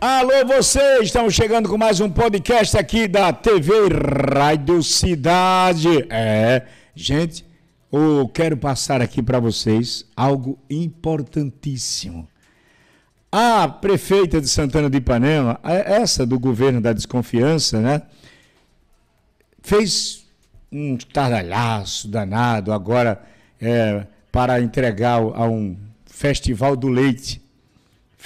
Alô, vocês! Estamos chegando com mais um podcast aqui da TV Rádio Cidade. É, gente, eu quero passar aqui para vocês algo importantíssimo. A prefeita de Santana de Ipanema, essa do governo da desconfiança, né? Fez um estardalhaço danado agora é, para entregar a um festival do leite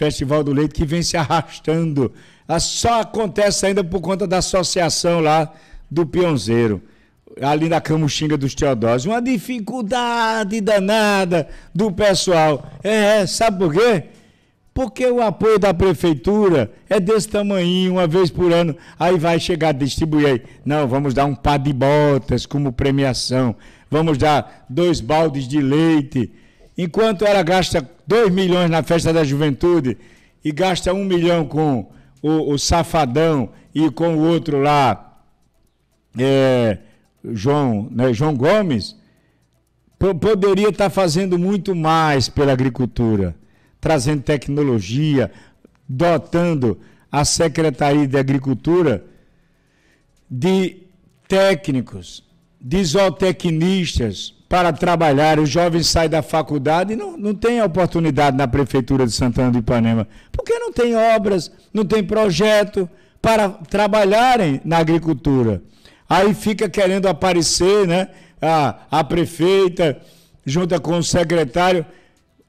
Festival do Leite, que vem se arrastando. Ah, só acontece ainda por conta da associação lá do Pionzeiro, ali na Camuxinga dos Teodósios. Uma dificuldade danada do pessoal. É, sabe por quê? Porque o apoio da prefeitura é desse tamanho, uma vez por ano. Aí vai chegar, distribuir aí. Não, vamos dar um par de botas como premiação. Vamos dar dois baldes de leite Enquanto ela gasta 2 milhões na festa da juventude e gasta 1 um milhão com o, o, Safadão e com o outro lá, é, João, né, João Gomes, poderia estar tá fazendo muito mais pela agricultura, trazendo tecnologia, dotando a Secretaria de Agricultura de técnicos, de zootecnistas, para trabalhar. Os jovens saem da faculdade e não, não tem oportunidade na Prefeitura de Santana do Ipanema. Porque não tem obras, não tem projeto para trabalharem na agricultura. Aí fica querendo aparecer, né? A, a prefeita, junta com o secretário,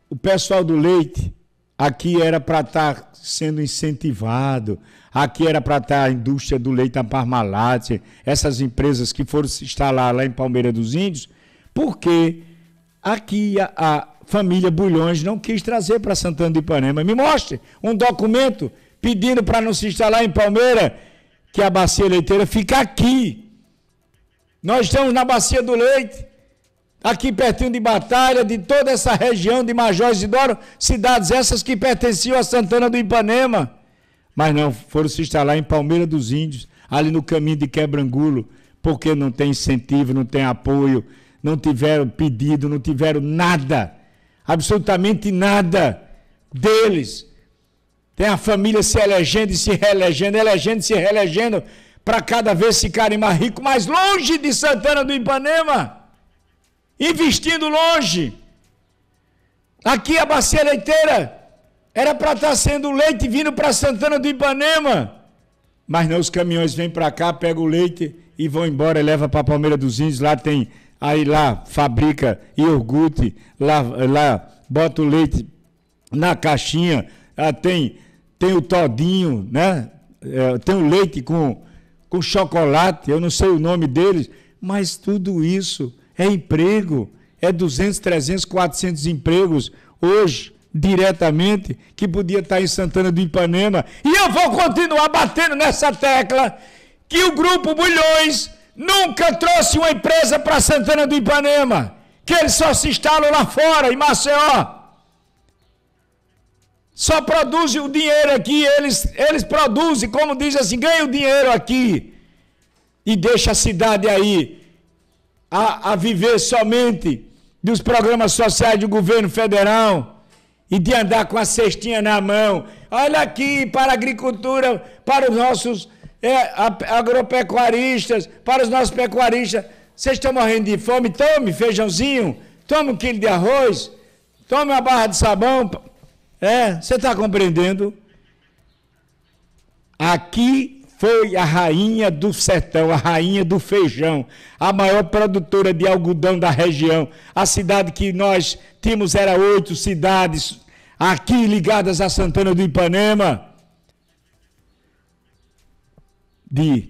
o pessoal do leite, aqui era para estar tá sendo incentivado, aqui era para estar tá a indústria do leite, a Parmalat, essas empresas que foram se instalar lá em Palmeira dos Índios, porque aqui a, a família Bulhões não quis trazer para Santana de Ipanema. Me mostre um documento pedindo para não se instalar em Palmeira, que é a bacia leiteira fica aqui. Nós estamos na bacia do leite, aqui pertinho de Batalha, de toda essa região de e Isidoro, cidades essas que pertenciam a Santana do Ipanema. Mas não, foram se instalar em Palmeira dos Índios, ali no caminho de Quebrangulo, porque não tem incentivo, não tem apoio, não tiveram pedido, não tiveram nada, absolutamente nada deles. Tem a família se elegendo e se reelegendo, elegendo e se reelegendo, para cada vez ficarem mais ricos, mais longe de Santana do Ipanema, investindo longe. Aqui a bacia leiteira era para estar tá sendo leite vindo para Santana do Ipanema. Mas não, os caminhões vêm para cá, pegam o leite e vão embora leva levam para Palmeira dos Índios. Lá tem aí lá fabrica iogurte, lá, lá bota o leite na caixinha, ah, tem, tem o todinho, né? É, tem o leite com, com chocolate, eu não sei o nome deles, mas tudo isso é emprego, é 200, 300, 400 empregos hoje, diretamente, que podia estar tá em Santana do Ipanema. E eu vou continuar batendo nessa tecla que o Grupo Bulhões Nunca trouxe uma empresa para Santana do Ipanema, que eles só se instalam lá fora, em Maceió. Só produzem o dinheiro aqui, eles, eles produzem, como diz assim, ganham dinheiro aqui e deixa a cidade aí a, a viver somente dos programas sociais do governo federal e de andar com a cestinha na mão. Olha aqui para a agricultura, para os nossos é, agropecuaristas, para os nossos pecuaristas. Vocês estão morrendo de fome? Tome feijãozinho, tome um quilo de arroz, tome uma barra de sabão. É, você está compreendendo? Aqui foi a rainha do sertão, a rainha do feijão, a maior produtora de algodão da região. A cidade que nós tínhamos era oito cidades aqui ligadas a Santana do Ipanema de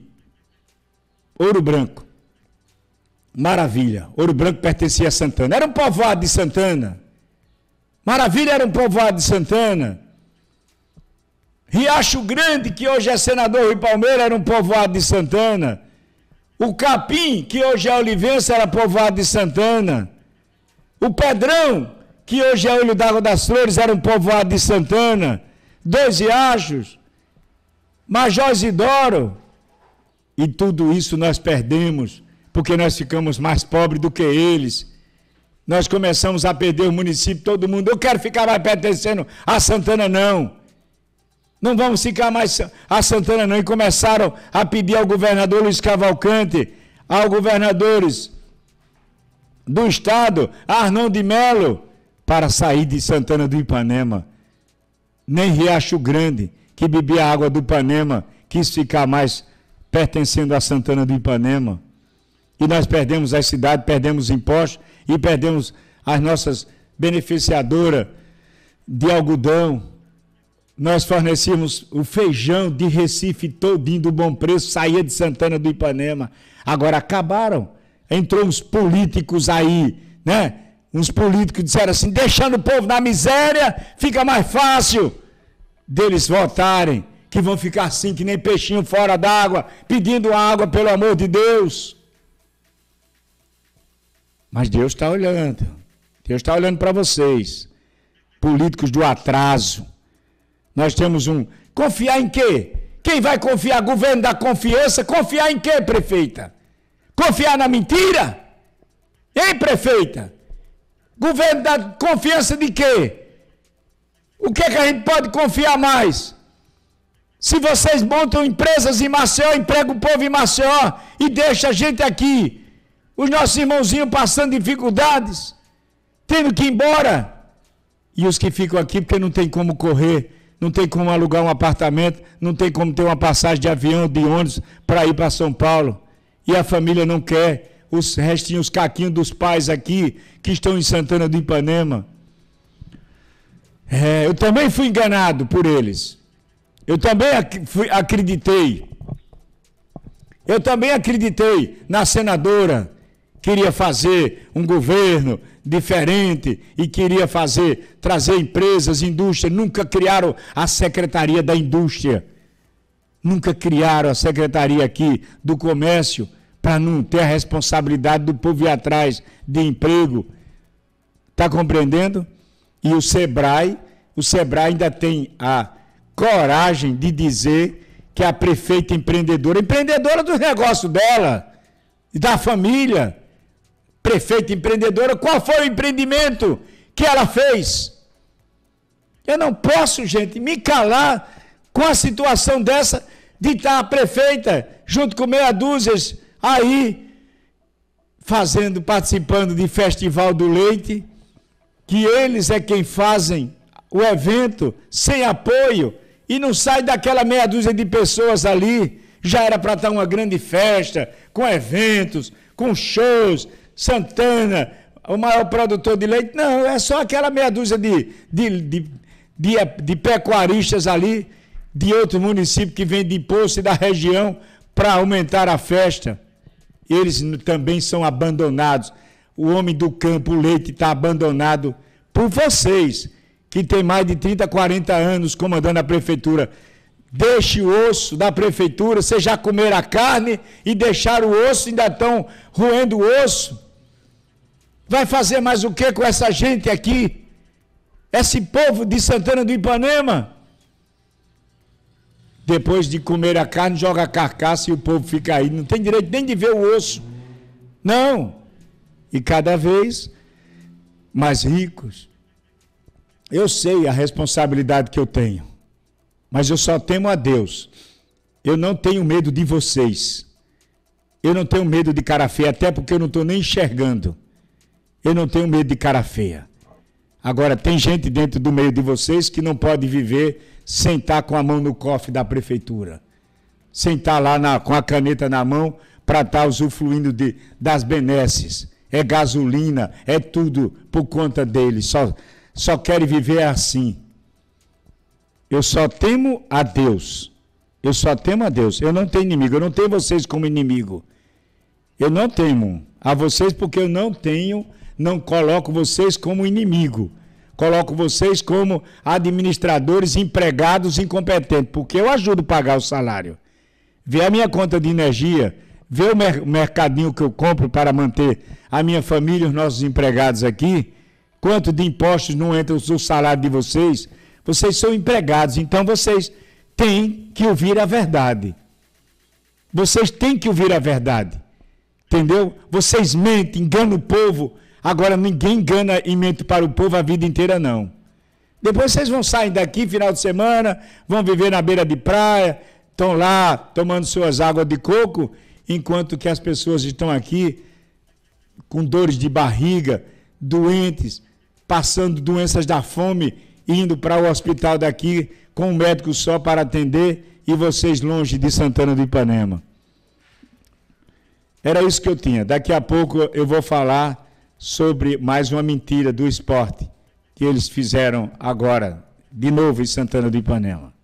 Ouro Branco. Maravilha. Ouro Branco pertencia a Santana. Era um povoado de Santana. Maravilha era um povoado de Santana. Riacho Grande, que hoje é senador Rui Palmeira, era um povoado de Santana. O Capim, que hoje é Olivença, era povoado de Santana. O Pedrão, que hoje é Olho d'Água das Flores, era um povoado de Santana. Dois Riachos. Major Isidoro, e tudo isso nós perdemos, porque nós ficamos mais pobres do que eles. Nós começamos a perder o município, todo mundo. Eu quero ficar mais pertencendo a Santana, não. Não vamos ficar mais a Santana, não. E começaram a pedir ao governador Luiz Cavalcante, aos governadores do estado, Arnão de Melo, para sair de Santana do Ipanema. Nem Riacho Grande, que bebia água do Ipanema, quis ficar mais pertencendo a Santana do Ipanema. E nós perdemos a cidade, perdemos impostos e perdemos as nossas beneficiadoras de algodão. Nós fornecíamos o feijão de Recife todinho do bom preço, saía de Santana do Ipanema. Agora acabaram. Entrou uns políticos aí, né? Uns políticos disseram assim: deixando o povo na miséria, fica mais fácil deles votarem que vão ficar assim, que nem peixinho fora d'água, pedindo água, pelo amor de Deus. Mas Deus está olhando. Deus está olhando para vocês, políticos do atraso. Nós temos um. Confiar em quê? Quem vai confiar? Governo da confiança? Confiar em quê, prefeita? Confiar na mentira? Hein, prefeita? Governo da confiança de quê? O que, é que a gente pode confiar mais? Se vocês montam empresas em Maceió, empregam o povo em Maceió e deixa a gente aqui, os nossos irmãozinhos passando dificuldades, tendo que ir embora, e os que ficam aqui porque não tem como correr, não tem como alugar um apartamento, não tem como ter uma passagem de avião, de ônibus para ir para São Paulo, e a família não quer os restinhos, os caquinhos dos pais aqui que estão em Santana do Ipanema. É, eu também fui enganado por eles. Eu também ac fui, acreditei. Eu também acreditei na senadora. Queria fazer um governo diferente e queria fazer trazer empresas, indústria. Nunca criaram a Secretaria da Indústria. Nunca criaram a Secretaria aqui do Comércio para não ter a responsabilidade do povo ir atrás de emprego. Está compreendendo? E o Sebrae, o Sebrae ainda tem a coragem de dizer que a prefeita empreendedora, empreendedora do negócio dela e da família, prefeita empreendedora, qual foi o empreendimento que ela fez? Eu não posso, gente, me calar com a situação dessa de estar tá a prefeita junto com meia dúzia aí fazendo, participando de festival do leite, que eles é quem fazem o evento sem apoio e não sai daquela meia dúzia de pessoas ali. Já era para estar uma grande festa, com eventos, com shows. Santana, o maior produtor de leite. Não, é só aquela meia dúzia de, de, de, de, de pecuaristas ali, de outro município que vem de poço e da região, para aumentar a festa. Eles também são abandonados. O homem do campo, o leite, está abandonado por vocês que tem mais de 30, 40 anos comandando a prefeitura, deixe o osso da prefeitura, vocês já comeram a carne e deixaram o osso, ainda estão roendo o osso. Vai fazer mais o que com essa gente aqui? Esse povo de Santana do Ipanema? Depois de comer a carne, joga a carcaça e o povo fica aí. Não tem direito nem de ver o osso. Não. E cada vez mais ricos, eu sei a responsabilidade que eu tenho, mas eu só temo a Deus. Eu não tenho medo de vocês. Eu não tenho medo de cara feia, até porque eu não estou nem enxergando. Eu não tenho medo de cara feia. Agora, tem gente dentro do meio de vocês que não pode viver sem estar tá com a mão no cofre da prefeitura, sem estar tá lá na, com a caneta na mão para estar tá usufruindo de, das benesses. É gasolina, é tudo por conta deles. Só, só querem viver assim. Eu só temo a Deus. Eu só temo a Deus. Eu não tenho inimigo. Eu não tenho vocês como inimigo. Eu não temo a vocês porque eu não tenho, não coloco vocês como inimigo. Coloco vocês como administradores empregados incompetentes, porque eu ajudo a pagar o salário. Vê a minha conta de energia, vê o mercadinho que eu compro para manter a minha família e os nossos empregados aqui quanto de impostos não entra o salário de vocês, vocês são empregados, então vocês têm que ouvir a verdade. Vocês têm que ouvir a verdade. Entendeu? Vocês mentem, enganam o povo. Agora ninguém engana e mente para o povo a vida inteira, não. Depois vocês vão sair daqui final de semana, vão viver na beira de praia, estão lá tomando suas águas de coco, enquanto que as pessoas estão aqui com dores de barriga, doentes, passando doenças da fome, indo para o hospital daqui com um médico só para atender e vocês longe de Santana do Ipanema. Era isso que eu tinha. Daqui a pouco eu vou falar sobre mais uma mentira do esporte que eles fizeram agora, de novo em Santana do Ipanema.